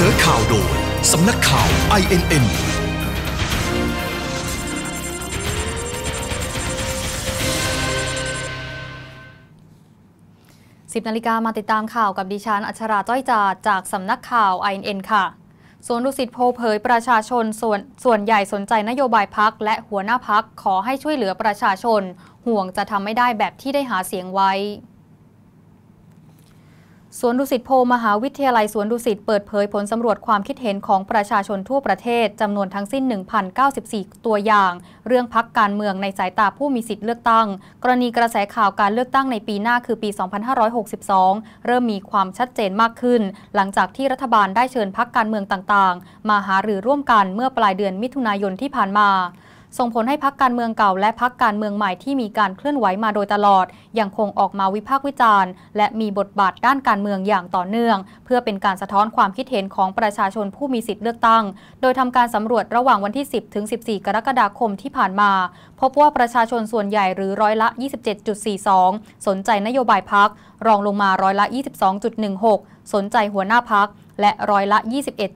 นอข่าวโดยสำนักข่าว INN สิบนาฬิกามาติดตามข่าวกับดิฉันอัชราจ้อยจาจากสำนักข่าว INN ค่ะสวนดุสิตโพเผยประชาชนส่วนส่วนใหญ่สนใจนโยบายพักและหัวหน้าพักขอให้ช่วยเหลือประชาชนห่วงจะทำไม่ได้แบบที่ได้หาเสียงไว้สวนดุสิตโพมหาวิทยาลัยสวนดุสิตเปิดเผยผลสำรวจความคิดเห็นของประชาชนทั่วประเทศ จำนวนทั้งสิ้น 1,094 ตัวอย่างเรื่องพักการเมืองในสายตาผู้มีสิทธิ์เลือกตั้ง กรณีกระแสข่าวการเลือกตั้งในปีหน้าคือปี 2562 เริ่มมีความชัดเจนมากขึ้นหลังจากที่รัฐบาลได้เชิญพักการเมืองต่างๆมาหารือร่วมกันเมื่อปลายเดือนมิถุนายนที่ผ่านมาส่งผลให้พักการเมืองเก่าและพักการเมืองใหม่ที่มีการเคลื่อนไหวมาโดยตลอด ยังคงออกมาวิพากษ์วิจารณ์ และมีบทบาทด้านการเมืองอย่างต่อเนื่อง เพื่อเป็นการสะท้อนความคิดเห็นของประชาชนผู้มีสิทธิ์เลือกตั้ง โดยทำการสำรวจระหว่างวันที่ 10 ถึง 14 กรกฎาคมที่ผ่านมา พบว่าประชาชนส่วนใหญ่หรือร้อยละ 27.42 สนใจนโยบายพักรองลงมาร้อยละ 22.16 สนใจหัวหน้าพักและร้อยละ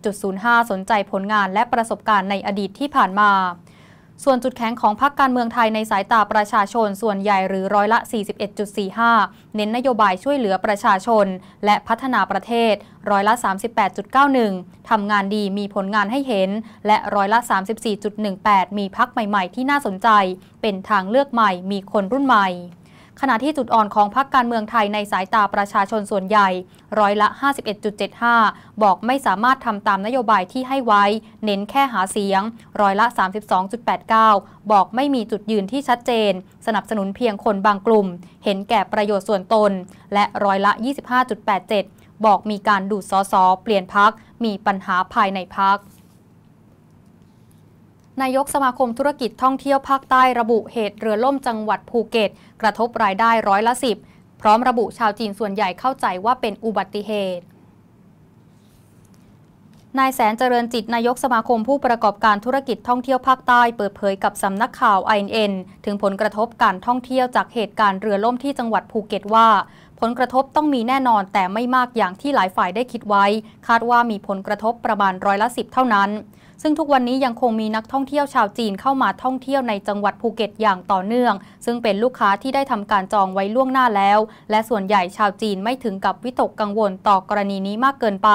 21.05 สนใจผลงาน และประสบการณ์ในอดีตที่ผ่านมาส่วนจุดแข็งของพรรคการเมืองไทยในสายตาประชาชนส่วนใหญ่หรือร้อยละ 41.45 เน้นนโยบายช่วยเหลือประชาชน และพัฒนาประเทศร้อยละ 38.91 ทำงานดีมีผลงานให้เห็น และร้อยละ 34.18 มีพรรคใหม่ๆ ที่น่าสนใจ เป็นทางเลือกใหม่มีคนรุ่นใหม่ขณะที่จุดอ่อนของพรรคการเมืองไทยในสายตาประชาชนส่วนใหญ่ ร้อยละ 51.75 บอกไม่สามารถทำตามนโยบายที่ให้ไว้ เน้นแค่หาเสียง ร้อยละ 32.89 บอกไม่มีจุดยืนที่ชัดเจน สนับสนุนเพียงคนบางกลุ่ม เห็นแก่ประโยชน์ส่วนตน และร้อยละ 25.87 บอกมีการดูดซอสอเปลี่ยนพักมีปัญหาภายในพักนายกสมาคมธุรกิจท่องเที่ยวภาคใต้ระบุเหตุเรือล่มจังหวัดภูเก็ตกระทบรายได้ร้อยละสิบพร้อมระบุชาวจีนส่วนใหญ่เข้าใจว่าเป็นอุบัติเหตุนายแสนเจริญจิตนายกสมาคมผู้ประกอบการธุรกิจท่องเที่ยวภาคใต้เปิดเผยกับสำนักข่าวไอเอ็นถึงผลกระทบการท่องเที่ยวจากเหตุการณ์เรือล่มที่จังหวัดภูเก็ตว่า ผลกระทบต้องมีแน่นอนแต่ไม่มากอย่างที่หลายฝ่ายได้คิดไว้คาดว่ามีผลกระทบประมาณร้อยละสิบเท่านั้นซึ่งทุกวันนี้ยังคงมีนักท่องเที่ยวชาวจีนเข้ามาท่องเที่ยวในจังหวัดภูเก็ตอย่างต่อเนื่อง ซึ่งเป็นลูกค้าที่ได้ทำการจองไว้ล่วงหน้าแล้ว และส่วนใหญ่ชาวจีนไม่ถึงกับวิตกกังวลต่อกรณีนี้มากเกินไป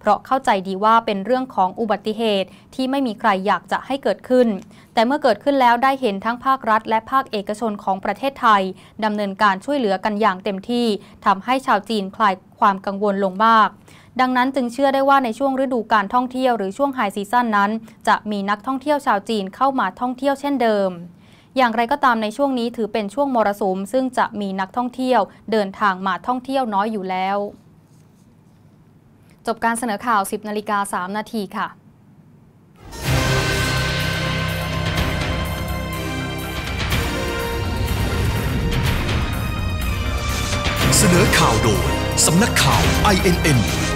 เพราะเข้าใจดีว่าเป็นเรื่องของอุบัติเหตุ ที่ไม่มีใครอยากจะให้เกิดขึ้น แต่เมื่อเกิดขึ้นแล้วได้เห็นทั้งภาครัฐ และภาคเอกชนของประเทศไทย ดำเนินการช่วยเหลือกันอย่างเต็มที่ ทำให้ชาวจีนคลายความกังวลลงมากดังนั้นจึงเชื่อได้ว่าในช่วงฤดูการท่องเที่ยวหรือช่วงไฮซีซั่นนั้น จะมีนักท่องเที่ยวชาวจีนเข้ามาท่องเที่ยวเช่นเดิม อย่างไรก็ตามในช่วงนี้ถือเป็นช่วงมรสุมซึ่งจะมีนักท่องเที่ยวเดินทางมาท่องเที่ยวน้อยอยู่แล้ว จบการเสนอข่าว 10นาฬิกา3นาทีค่ะ เสนอข่าวโดย สำนักข่าว INN